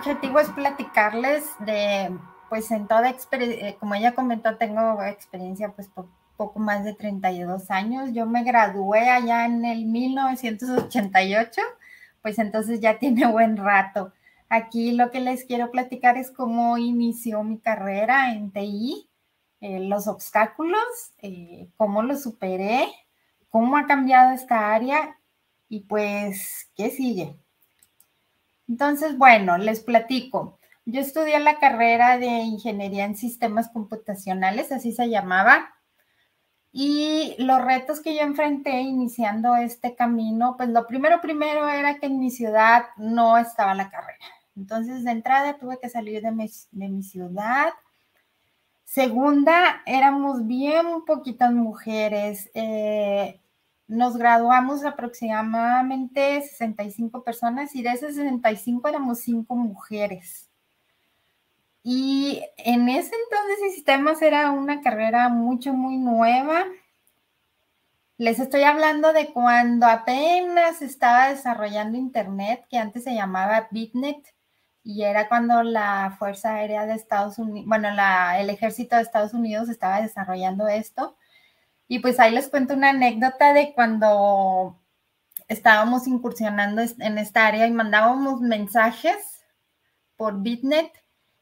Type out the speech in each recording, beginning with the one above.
objetivo es platicarles de, pues en toda experiencia, eh, como ella comentó, tengo experiencia pues por poco más de 32 años. Yo me gradué allá en el 1988, pues entonces ya tiene buen rato. Aquí lo que les quiero platicar es cómo inició mi carrera en TI, eh, los obstáculos, eh, cómo los superé, cómo ha cambiado esta área y pues qué sigue. Entonces, bueno, les platico. Yo estudié la carrera de ingeniería en sistemas computacionales, así se llamaba. Y los retos que yo enfrenté iniciando este camino, pues lo primero, primero era que en mi ciudad no estaba la carrera. Entonces, de entrada tuve que salir de mi, ciudad. Segunda, éramos bien poquitas mujeres. Eh, nos graduamos aproximadamente 65 personas y de esas 65 éramos 5 mujeres. Y en ese entonces el sistemas era una carrera mucho, muy nueva. Les estoy hablando de cuando apenas estaba desarrollando Internet, que antes se llamaba BitNet, y era cuando la Fuerza Aérea de Estados Unidos, bueno, el ejército de Estados Unidos estaba desarrollando esto. Y pues ahí les cuento una anécdota de cuando estábamos incursionando en esta área y mandábamos mensajes por Bitnet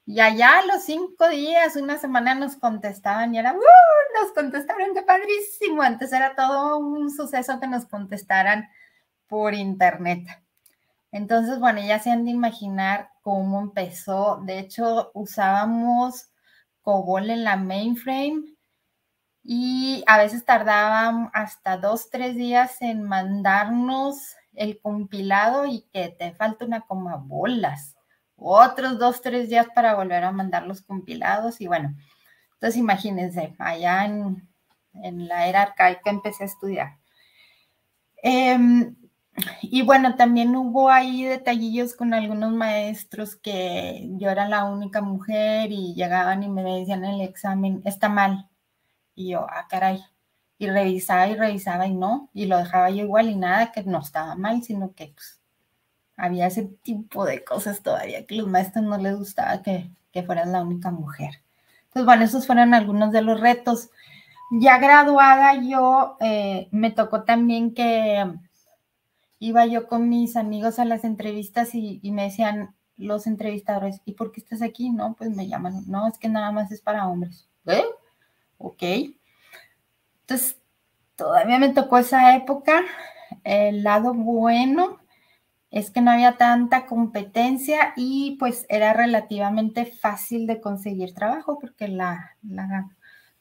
y allá a los cinco días, una semana nos contestaban y era, uh, nos contestaron, qué padrísimo. Antes era todo un suceso que nos contestaran por internet. Entonces, bueno, ya se han de imaginar cómo empezó. De hecho, usábamos COBOL en la mainframe y a veces tardaban hasta dos, tres días en mandarnos el compilado y que te falta una coma bolas. Otros dos, tres días para volver a mandar los compilados y bueno, entonces imagínense, allá en, en la era arcaica empecé a estudiar. Em, y bueno, también hubo ahí detallillos con algunos maestros que yo era la única mujer y llegaban y me decían el examen, está mal, y yo, ah, caray. Y revisaba y revisaba y no, y lo dejaba yo igual y nada, que no estaba mal, sino que pues, había ese tipo de cosas todavía que los maestros no les gustaba que, que la única mujer. Entonces, bueno, esos fueron algunos de los retos. Ya graduada yo, eh, me tocó también que iba yo con mis amigos a las entrevistas y, me decían los entrevistadores, ¿y por qué estás aquí? No, pues me llaman, no, es que nada más es para hombres. ¿Eh? ¿ok? Entonces, todavía me tocó esa época. El lado bueno es que no había tanta competencia y pues era relativamente fácil de conseguir trabajo porque la,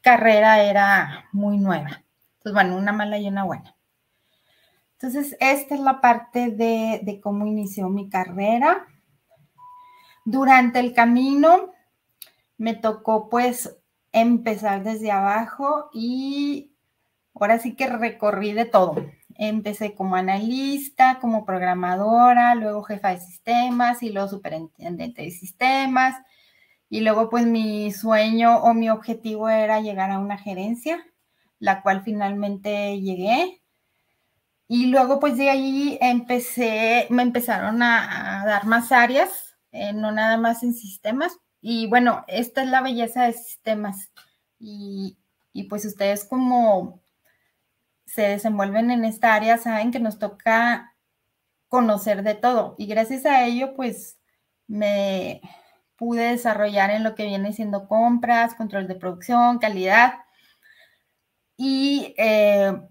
carrera era muy nueva. Entonces, bueno, una mala y una buena. Entonces, esta es la parte de, de cómo inició mi carrera. Durante el camino me tocó pues empezar desde abajo y ahora sí que recorrí de todo. Empecé como analista, como programadora, luego jefa de sistemas y luego superintendente de sistemas. Y luego pues mi sueño o mi objetivo era llegar a una gerencia, la cual finalmente llegué. Y luego pues de ahí empecé, me empezaron a, dar más áreas, eh, no nada más en sistemas, y bueno, esta es la belleza de sistemas. Y, y pues ustedes como se desenvuelven en esta área saben que nos toca conocer de todo. Y gracias a ello, pues me pude desarrollar en lo que viene siendo compras, control de producción, calidad. Y eh,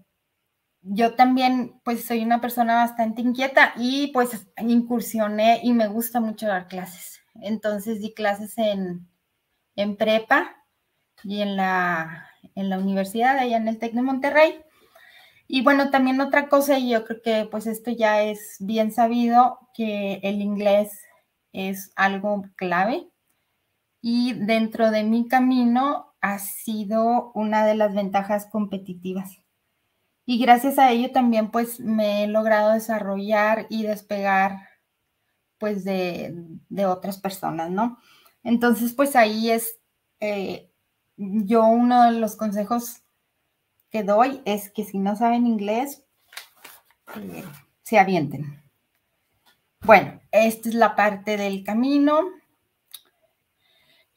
yo también, pues soy una persona bastante inquieta y pues incursioné y me gusta mucho dar clases. Entonces di clases en, en prepa y en la, en la universidad, allá en el TEC de Monterrey. Y bueno, también otra cosa, y yo creo que pues esto ya es bien sabido, que el inglés es algo clave. Y dentro de mi camino ha sido una de las ventajas competitivas. Y gracias a ello también pues me he logrado desarrollar y despegar pues de, otras personas, ¿no? Entonces, pues ahí es, eh, yo uno de los consejos que doy es que si no saben inglés, eh, se avienten. Bueno, esta es la parte del camino.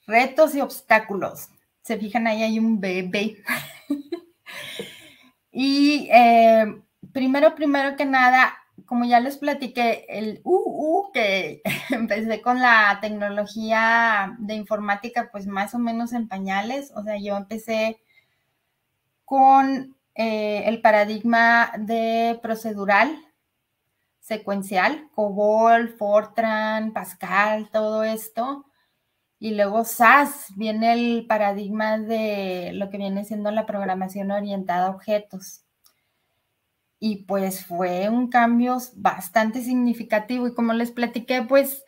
Retos y obstáculos. Se fijan, ahí hay un bebé. y eh, primero, primero que nada, como ya les platiqué, el que empecé con la tecnología de informática, pues más o menos en pañales. O sea, yo empecé con eh, el paradigma de procedural, secuencial, COBOL, Fortran, Pascal, todo esto. Y luego SAS viene el paradigma de lo que viene siendo la programación orientada a objetos y pues fue un cambio bastante significativo y como les platiqué, pues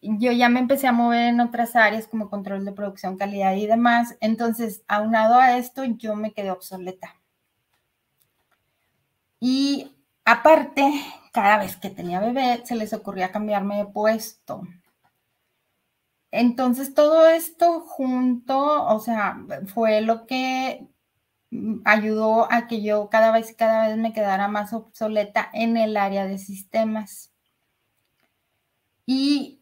yo ya me empecé a mover en otras áreas como control de producción, calidad y demás. Entonces, aunado a esto, yo me quedé obsoleta. Y aparte, cada vez que tenía bebé, se les ocurría cambiarme de puesto. Entonces, todo esto junto, o sea, fue lo que ayudó a que yo cada vez cada vez me quedara más obsoleta en el área de sistemas. Y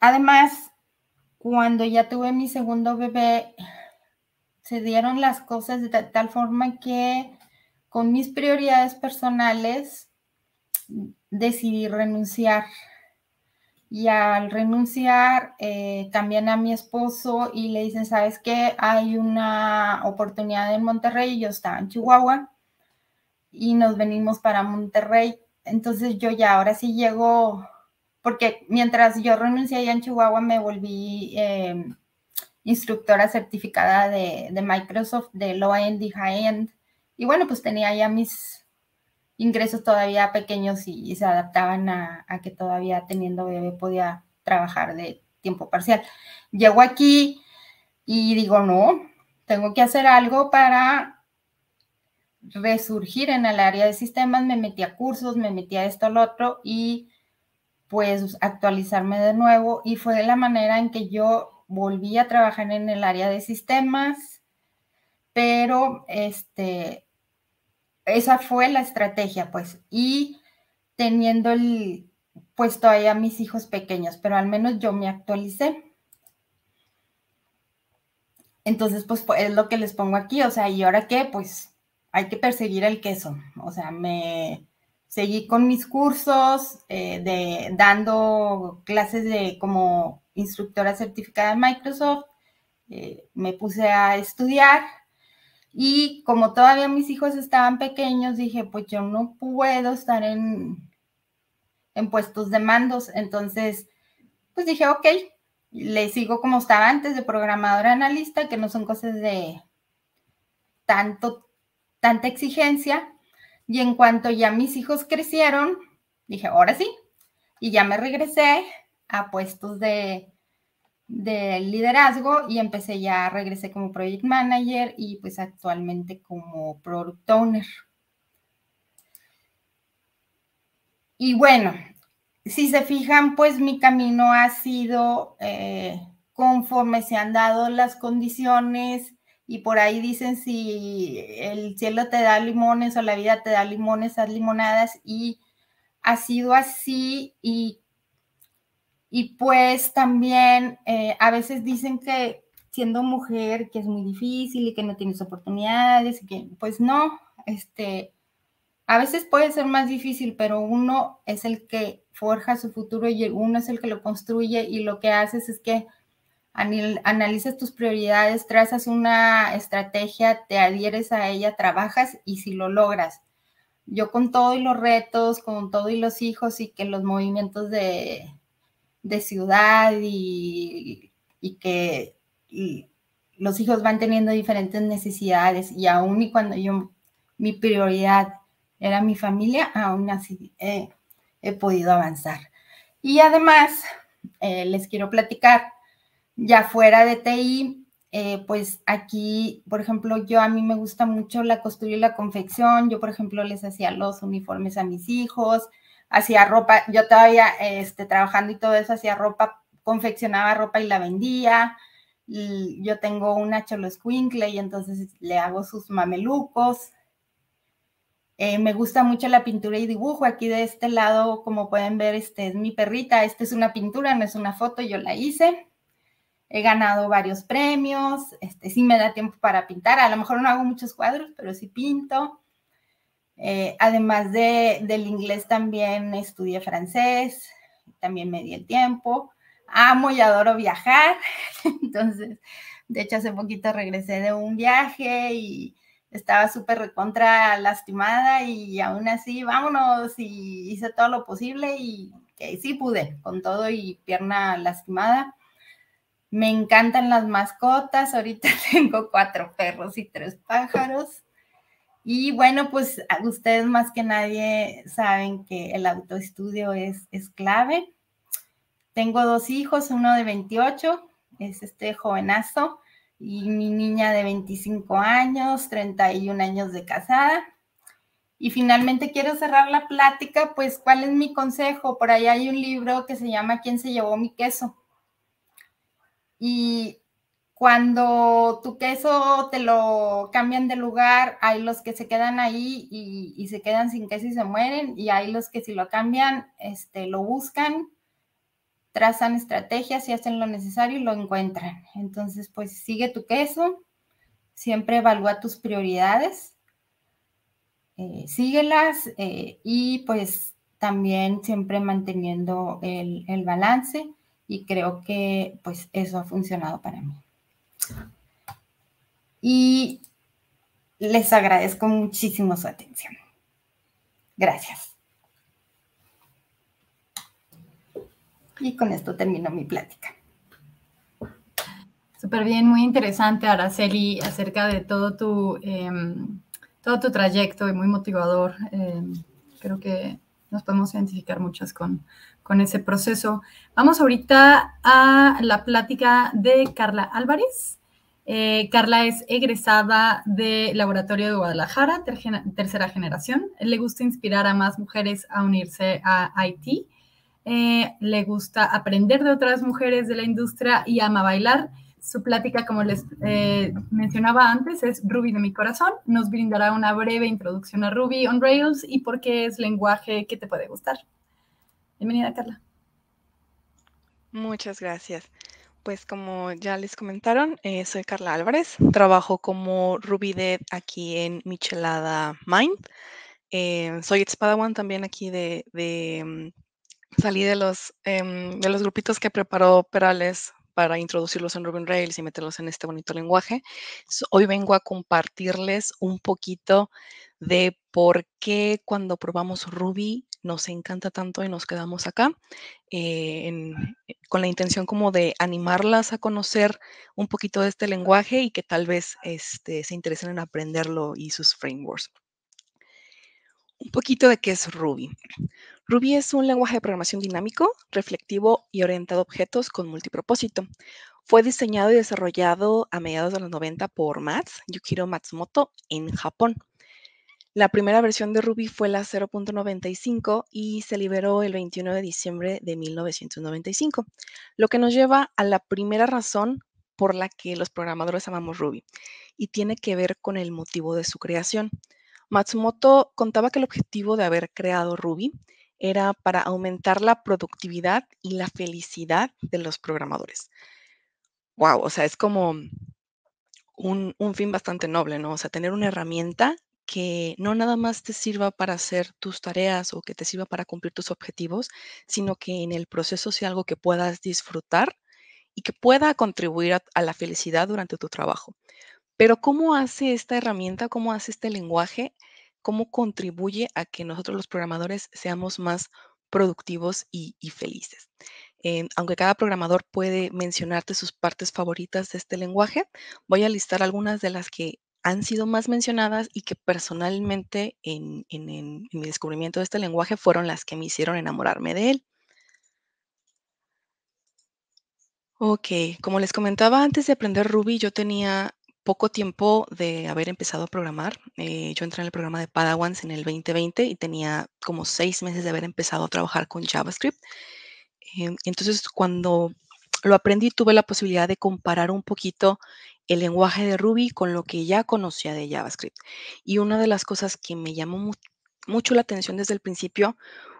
además, cuando ya tuve mi segundo bebé, se dieron las cosas de tal forma que con mis prioridades personales decidí renunciar y al renunciar eh, también a mi esposo y le dicen, ¿sabes qué? Hay una oportunidad en Monterrey, yo estaba en Chihuahua y nos venimos para Monterrey. Entonces yo ya ahora sí llego, porque mientras yo renuncié allá en Chihuahua me volví eh, instructora certificada de, de Microsoft de Low End y High End. Y bueno, pues tenía ya mis ingresos todavía pequeños y, se adaptaban a, que todavía teniendo bebé podía trabajar de tiempo parcial. Llego aquí y digo, no, tengo que hacer algo para resurgir en el área de sistemas, me metí a cursos, me metí a esto, lo otro y pues actualizarme de nuevo y fue de la manera en que yo volví a trabajar en el área de sistemas, pero este esa fue la estrategia, pues, y teniendo el, pues, ahí a mis hijos pequeños, pero al menos yo me actualicé. Entonces, pues, es lo que les pongo aquí, o sea, ¿y ahora qué? Pues hay que perseguir el queso, o sea, me seguí con mis cursos eh, de dando clases de como instructora certificada de Microsoft, eh, me puse a estudiar y como todavía mis hijos estaban pequeños, dije, pues yo no puedo estar en, en puestos de mandos. Entonces, pues dije, ok, le sigo como estaba antes de programadora analista, que no son cosas de tanto, tanta exigencia. Y en cuanto ya mis hijos crecieron, dije, ahora sí. Y ya me regresé a puestos de del liderazgo y empecé ya, regresé como project manager y pues actualmente como product owner. Y bueno, si se fijan, pues mi camino ha sido eh, conforme se han dado las condiciones y por ahí dicen si el cielo te da limones o la vida te da limones, haz limonadas y ha sido así y y pues también eh, a veces dicen que siendo mujer que es muy difícil y que no tienes oportunidades, y que pues no, este, a veces puede ser más difícil, pero uno es el que forja su futuro y uno es el que lo construye y lo que haces es que analizas tus prioridades, trazas una estrategia, te adhieres a ella, trabajas y si lo logras. Yo con todo y los retos, con todo y los hijos y que los movimientos de, de ciudad y, que los hijos van teniendo diferentes necesidades y aún y cuando yo, mi prioridad era mi familia, aún así he podido avanzar. Y además, eh, les quiero platicar, ya fuera de TI, eh, pues aquí, por ejemplo, yo a mí me gusta mucho la costura y la confección. Yo, por ejemplo, les hacía los uniformes a mis hijos, hacía ropa, yo todavía este, trabajando y todo eso, hacía ropa, confeccionaba ropa y la vendía. yo tengo una squinkle y entonces le hago sus mamelucos. Eh, me gusta mucho la pintura y dibujo. Aquí de este lado, como pueden ver, este es mi perrita. Esta es una pintura, no es una foto, yo la hice. He ganado varios premios. Este, sí me da tiempo para pintar. A lo mejor no hago muchos cuadros, pero sí pinto. Eh, además de, del inglés también estudié francés, también me di el tiempo. Amo y adoro viajar, entonces, de hecho hace poquito regresé de un viaje y estaba súper recontra lastimada y aún así, vámonos y hice todo lo posible y sí pude, con todo y pierna lastimada. Me encantan las mascotas, ahorita tengo cuatro perros y tres pájaros. Y bueno, pues ah, ustedes más que nadie saben que el autoestudio es, es clave. Tengo dos hijos, uno de 28, es este jovenazo, y mi niña de 25 años, 31 años de casada. Y finalmente quiero cerrar la plática, pues cuál es mi consejo. Por ahí hay un libro que se llama ¿Quién se llevó mi queso? Y cuando tu queso te lo cambian de lugar, hay los que se quedan ahí y, se quedan sin queso y se mueren, y hay los que si lo cambian, este, lo buscan, trazan estrategias y hacen lo necesario y lo encuentran. Entonces, pues sigue tu queso, siempre evalúa tus prioridades, eh, síguelas eh, y pues también siempre manteniendo el, el balance y creo que pues eso ha funcionado para mí y les agradezco muchísimo su atención. Gracias. Y con esto termino mi plática. Súper bien, muy interesante, Araceli, acerca de todo tu, em, todo tu trayecto y muy motivador. Em, creo que nos podemos identificar muchas con, con ese proceso. Vamos ahorita a la plática de Carla Álvarez. Eh, Carla es egresada de Laboratorio de Guadalajara, tercera generación. Le gusta inspirar a más mujeres a unirse a IT. Eh, le gusta aprender de otras mujeres de la industria y ama bailar. Su plática, como les eh, mencionaba antes, es Ruby de mi corazón. Nos brindará una breve introducción a Ruby on Rails y por qué es lenguaje que te puede gustar. Bienvenida, Carla. Muchas gracias pues como ya les comentaron, eh, soy Carla Álvarez, trabajo como Ruby Dev aquí en Michelada Mind. Eh, soy Spadawan también aquí de, mm, salí de los, em, de los grupitos que preparó Perales para introducirlos en Ruby on Rails y meterlos en este bonito lenguaje. Hoy vengo a compartirles un poquito de por qué cuando probamos Ruby nos encanta tanto y nos quedamos acá, eh, eh, con la intención como de animarlas a conocer un poquito de este lenguaje y que tal vez este, se interesen en aprenderlo y sus frameworks. Un poquito de qué es Ruby. Ruby es un lenguaje de programación dinámico, reflectivo y orientado a objetos con multipropósito. Fue diseñado y desarrollado a mediados de los 90 por Mats Yukiro Matsumoto en Japón. La primera versión de Ruby fue la 0.95 y se liberó el 21 de diciembre de 1995, lo que nos lleva a la primera razón por la que los programadores amamos Ruby y tiene que ver con el motivo de su creación. Matsumoto contaba que el objetivo de haber creado Ruby era para aumentar la productividad y la felicidad de los programadores. Wow, o sea, es como un, un, fin bastante noble, ¿no? O sea, tener una herramienta que no nada más te sirva para hacer tus tareas o que te sirva para cumplir tus objetivos, sino que en el proceso sea algo que puedas disfrutar y que pueda contribuir a, la felicidad durante tu trabajo. Pero ¿cómo hace esta herramienta? ¿Cómo hace este lenguaje? ¿Cómo contribuye a que nosotros los programadores seamos más productivos y, felices? Eh, aunque cada programador puede mencionarte sus partes favoritas de este lenguaje, voy a listar algunas de las que han sido más mencionadas y que personalmente en, mi descubrimiento de este lenguaje fueron las que me hicieron enamorarme de él. Ok, como les comentaba antes de aprender Ruby, yo tenía poco tiempo de haber empezado a programar. Eh, yo entré en el programa de Padawans en el 2020 y tenía como seis meses de haber empezado a trabajar con JavaScript. Em, entonces, cuando lo aprendí, tuve la posibilidad de comparar un poquito el lenguaje de Ruby con lo que ya conocía de JavaScript. Y una de las cosas que me llamó mucho la atención desde el principio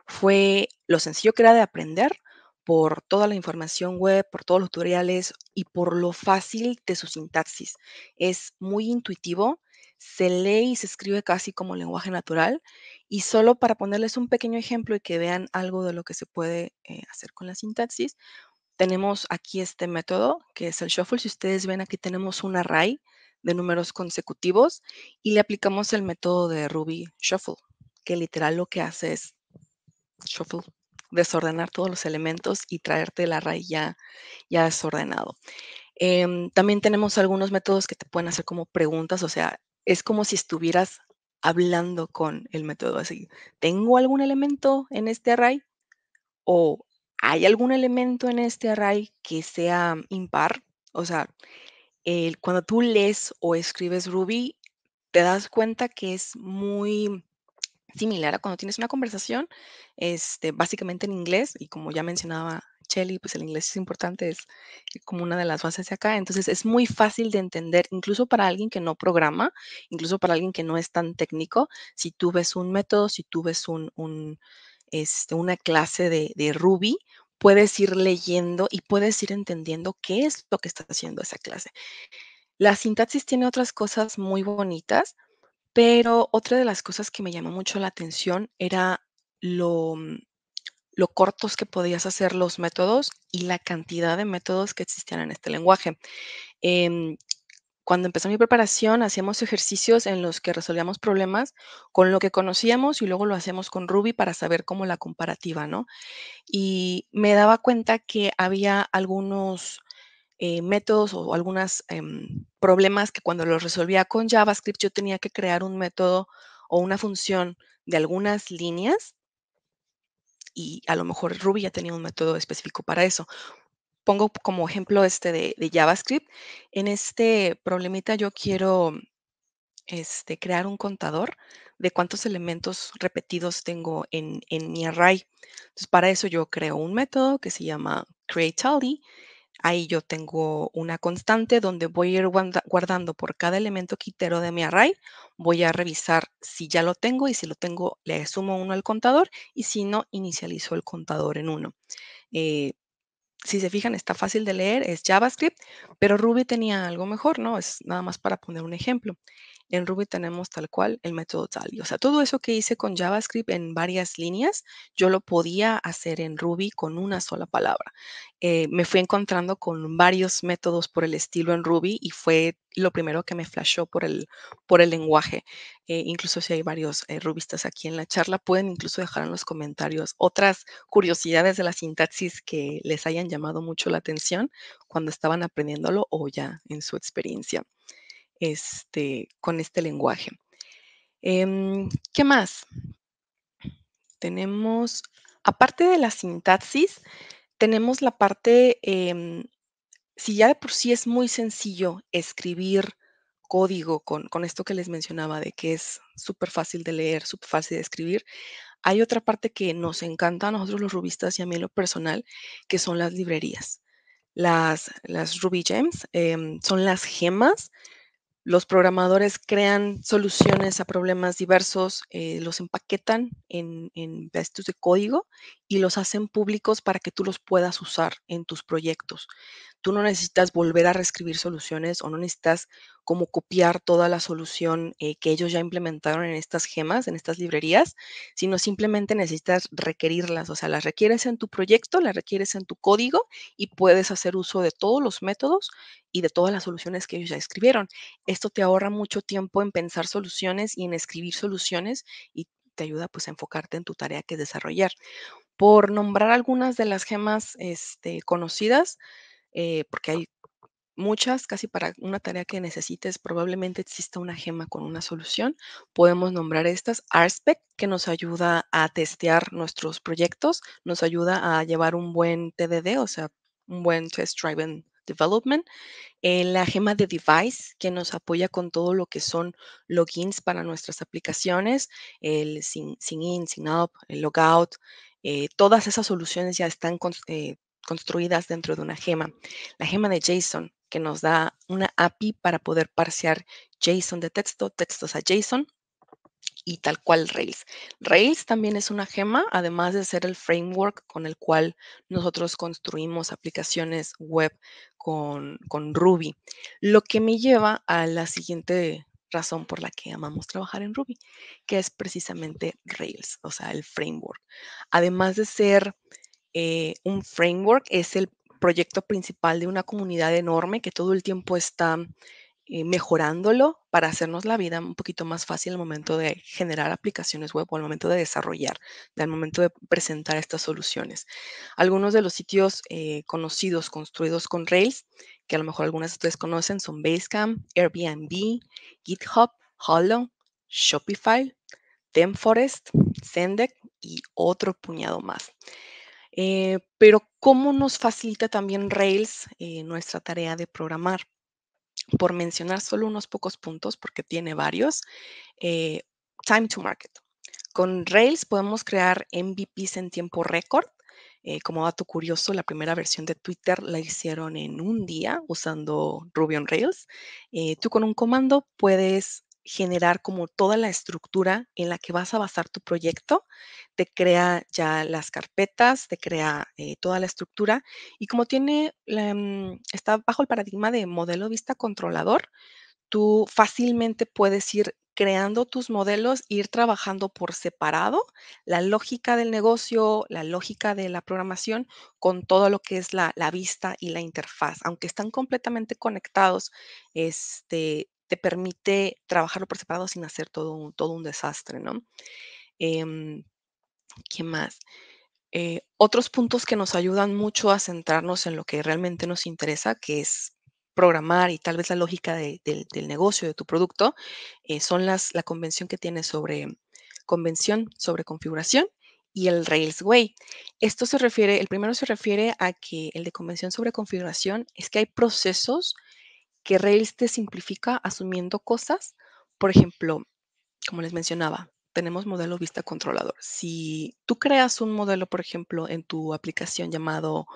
fue lo sencillo que era de aprender por toda la información web, por todos los tutoriales y por lo fácil de su sintaxis. Es muy intuitivo, se lee y se escribe casi como lenguaje natural. Y solo para ponerles un pequeño ejemplo y que vean algo de lo que se puede eh, hacer con la sintaxis, tenemos aquí este método, que es el shuffle. Si ustedes ven, aquí tenemos un array de números consecutivos y le aplicamos el método de Ruby shuffle, que literal lo que hace es shuffle, desordenar todos los elementos y traerte el array ya, ya desordenado. Em, también tenemos algunos métodos que te pueden hacer como preguntas, o sea, es como si estuvieras hablando con el método así. ¿Tengo algún elemento en este array? ¿O ¿Hay algún elemento en este array que sea impar? O sea, cuando tú lees o escribes Ruby, te das cuenta que es muy similar a cuando tienes una conversación, este, básicamente en inglés, y como ya mencionaba Chelly, pues el inglés es importante, es como una de las bases de acá, entonces es muy fácil de entender, incluso para alguien que no programa, incluso para alguien que no es tan técnico, si tú ves un método, si tú ves un este, una clase de, Ruby, puedes ir leyendo y puedes ir entendiendo qué es lo que está haciendo esa clase. La sintaxis tiene otras cosas muy bonitas, pero otra de las cosas que me llamó mucho la atención era lo, mm, cortos que podías hacer los métodos y la cantidad de métodos que existían en este lenguaje. Em, cuando empezó mi preparación, hacíamos ejercicios en los que resolvíamos problemas con lo que conocíamos y luego lo hacemos con Ruby para saber cómo la comparativa, ¿no? Y me daba cuenta que había algunos eh, métodos o algunos em, problemas que cuando los resolvía con JavaScript yo tenía que crear un método o una función de algunas líneas y a lo mejor Ruby ya tenía un método específico para eso pongo como ejemplo este de, JavaScript. En este problemita yo quiero este, crear un contador de cuántos elementos repetidos tengo en, mi array. Entonces, para eso yo creo un método que se llama createAldi. Ahí yo tengo una constante donde voy a ir guardando por cada elemento que de mi array. Voy a revisar si ya lo tengo y si lo tengo le sumo uno al contador y si no, inicializo el contador en uno. Eh, si se fijan, está fácil de leer, es JavaScript, pero Ruby tenía algo mejor, ¿no? Es nada más para poner un ejemplo. En Ruby tenemos tal cual el método y O sea, todo eso que hice con JavaScript en varias líneas, yo lo podía hacer en Ruby con una sola palabra. Eh, me fui encontrando con varios métodos por el estilo en Ruby y fue lo primero que me flashó por el, por el lenguaje. Eh, incluso si hay varios eh, rubistas aquí en la charla, pueden incluso dejar en los comentarios otras curiosidades de la sintaxis que les hayan llamado mucho la atención cuando estaban aprendiéndolo o ya en su experiencia este, con este lenguaje. Em, ¿Qué más? Tenemos, aparte de la sintaxis, tenemos la parte, em, si ya de por sí es muy sencillo escribir código con, esto que les mencionaba de que es súper fácil de leer, súper fácil de escribir, hay otra parte que nos encanta a nosotros los rubistas y a mí lo personal, que son las librerías. Las, las Ruby Gems em, son las gemas los programadores crean soluciones a problemas diversos, eh, los empaquetan en, en de código y los hacen públicos para que tú los puedas usar en tus proyectos tú no necesitas volver a reescribir soluciones o no necesitas como copiar toda la solución eh, que ellos ya implementaron en estas gemas, en estas librerías, sino simplemente necesitas requerirlas, o sea, las requieres en tu proyecto, las requieres en tu código y puedes hacer uso de todos los métodos y de todas las soluciones que ellos ya escribieron. Esto te ahorra mucho tiempo en pensar soluciones y en escribir soluciones y te ayuda pues a enfocarte en tu tarea que es desarrollar. Por nombrar algunas de las gemas este, conocidas, eh, porque hay muchas, casi para una tarea que necesites, probablemente exista una gema con una solución. Podemos nombrar estas RSpec, que nos ayuda a testear nuestros proyectos, nos ayuda a llevar un buen TDD, o sea, un buen Test Driven Development. Eh, la gema de Device, que nos apoya con todo lo que son logins para nuestras aplicaciones, el sign in, sign up el logout. Eh, todas esas soluciones ya están construidas dentro de una gema. La gema de JSON, que nos da una API para poder parsear JSON de texto, textos a JSON y tal cual Rails. Rails también es una gema, además de ser el framework con el cual nosotros construimos aplicaciones web con, con Ruby. Lo que me lleva a la siguiente razón por la que amamos trabajar en Ruby, que es precisamente Rails, o sea, el framework. Además de ser eh, un framework es el proyecto principal de una comunidad enorme que todo el tiempo está eh, mejorándolo para hacernos la vida un poquito más fácil al momento de generar aplicaciones web o al momento de desarrollar, al momento de presentar estas soluciones. Algunos de los sitios eh, conocidos construidos con Rails, que a lo mejor algunas de ustedes conocen, son Basecamp, Airbnb, GitHub, Hollow, Shopify, Themeforest, Zendesk y otro puñado más. Eh, pero cómo nos facilita también Rails eh, nuestra tarea de programar. Por mencionar solo unos pocos puntos, porque tiene varios, eh, time to market. Con Rails podemos crear MVPs en tiempo récord. como dato curioso, la primera versión de Twitter la hicieron en un día usando Ruby on Rails. tú con un comando puedes generar como toda la estructura en la que vas a basar tu proyecto, te crea ya las carpetas, te crea eh, toda la estructura y como tiene, mm, está bajo el paradigma de modelo vista controlador, tú fácilmente puedes ir creando tus modelos, ir trabajando por separado la lógica del negocio, la lógica de la programación con todo lo que es la, la vista y la interfaz. Aunque están completamente conectados, este, te permite trabajarlo por separado sin hacer todo un, todo un desastre, ¿no? Eh, ¿Qué más? Eh, otros puntos que nos ayudan mucho a centrarnos en lo que realmente nos interesa, que es programar y tal vez la lógica del negocio, de tu producto, eh, son las, la convención que tienes sobre convención, sobre configuración y el Way. Esto se refiere, el primero se refiere a que el de convención sobre configuración es que hay procesos que Rails te simplifica asumiendo cosas. Por ejemplo, como les mencionaba, tenemos modelo vista controlador. Si tú creas un modelo, por ejemplo, en tu aplicación llamado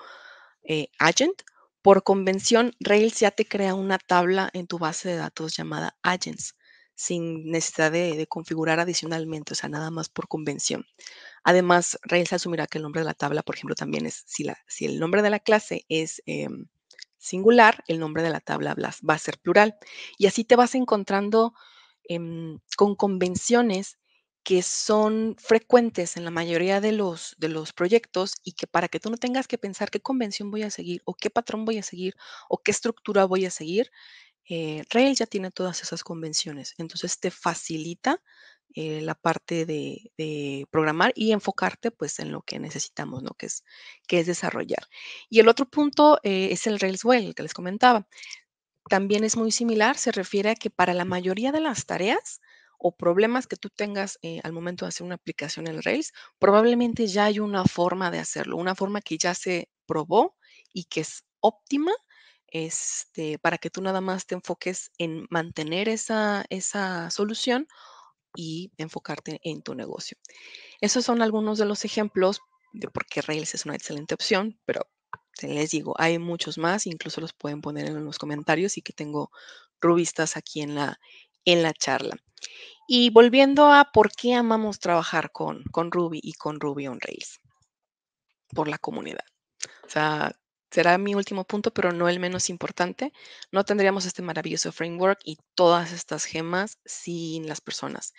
eh, Agent, por convención, Rails ya te crea una tabla en tu base de datos llamada Agents, sin necesidad de, configurar adicionalmente, o sea, nada más por convención. Además, Rails asumirá que el nombre de la tabla, por ejemplo, también es, si, la, si el nombre de la clase es... Em, singular, el nombre de la tabla va a ser plural. Y así te vas encontrando em, con convenciones que son frecuentes en la mayoría de los, de los proyectos y que para que tú no tengas que pensar qué convención voy a seguir o qué patrón voy a seguir o qué estructura voy a seguir, eh, Rails ya tiene todas esas convenciones. Entonces te facilita eh, la parte de, programar y enfocarte pues en lo que necesitamos, ¿no? Que es, que es desarrollar. Y el otro punto eh, es el Rails Well, que les comentaba. También es muy similar, se refiere a que para la mayoría de las tareas o problemas que tú tengas eh, al momento de hacer una aplicación en Rails, probablemente ya hay una forma de hacerlo, una forma que ya se probó y que es óptima este, para que tú nada más te enfoques en mantener esa, esa solución y enfocarte en tu negocio. Esos son algunos de los ejemplos de por qué Rails es una excelente opción, pero les digo, hay muchos más, incluso los pueden poner en los comentarios y que tengo rubistas aquí en la, en la charla. Y volviendo a por qué amamos trabajar con, con Ruby y con Ruby on Rails, por la comunidad. O sea, será mi último punto, pero no el menos importante, no tendríamos este maravilloso framework y todas estas gemas sin las personas.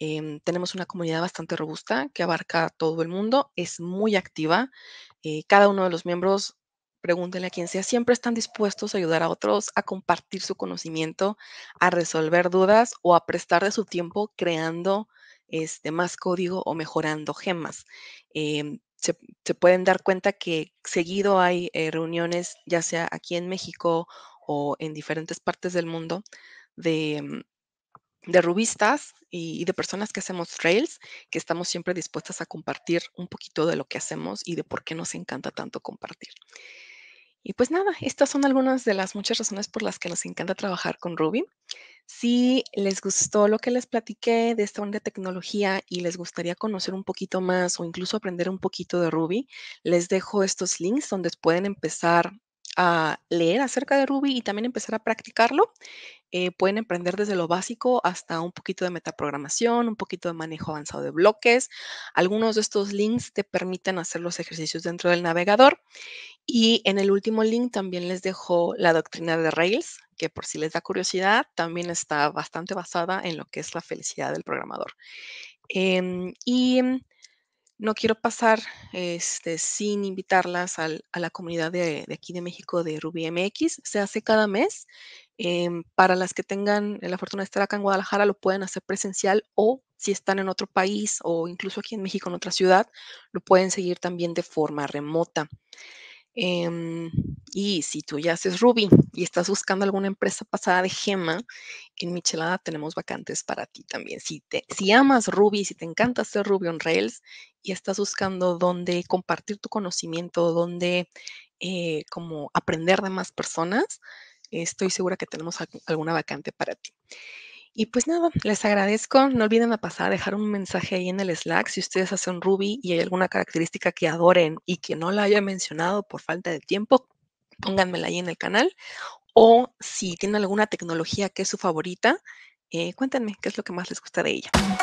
Em, tenemos una comunidad bastante robusta que abarca todo el mundo, es muy activa. Eh, cada uno de los miembros, pregúntenle a quien sea, siempre están dispuestos a ayudar a otros, a compartir su conocimiento, a resolver dudas o a prestar de su tiempo creando este, más código o mejorando gemas. Em, se, pueden dar cuenta que seguido hay eh, reuniones, ya sea aquí en México o en diferentes partes del mundo, de, mm, rubistas y, y, de personas que hacemos trails, que estamos siempre dispuestas a compartir un poquito de lo que hacemos y de por qué nos encanta tanto compartir. Y pues nada, estas son algunas de las muchas razones por las que nos encanta trabajar con Ruby. Si les gustó lo que les platiqué de esta onda tecnología y les gustaría conocer un poquito más o incluso aprender un poquito de Ruby, les dejo estos links donde pueden empezar a leer acerca de Ruby y también empezar a practicarlo. Eh, pueden emprender desde lo básico hasta un poquito de metaprogramación, un poquito de manejo avanzado de bloques. Algunos de estos links te permiten hacer los ejercicios dentro del navegador. Y en el último link también les dejo la doctrina de Rails, que por si les da curiosidad, también está bastante basada en lo que es la felicidad del programador. Em, y no quiero pasar este, sin invitarlas a la comunidad de, aquí de México de Ruby MX. Se hace cada mes. Em, para las que tengan la fortuna de estar acá en Guadalajara, lo pueden hacer presencial o si están en otro país o incluso aquí en México, en otra ciudad, lo pueden seguir también de forma remota. Em, y si tú ya haces Ruby y estás buscando alguna empresa pasada de gema, en Michelada tenemos vacantes para ti también. Si, te, si amas Ruby, si te encanta hacer Ruby on Rails y estás buscando dónde compartir tu conocimiento, dónde eh, como aprender de más personas, estoy segura que tenemos alguna vacante para ti. Y pues nada, les agradezco. No olviden pasar a dejar un mensaje ahí en el Slack si ustedes hacen Ruby y hay alguna característica que adoren y que no la haya mencionado por falta de tiempo, pónganmela ahí en el canal. O si tienen alguna tecnología que es su favorita, eh, cuéntenme qué es lo que más les gusta de ella.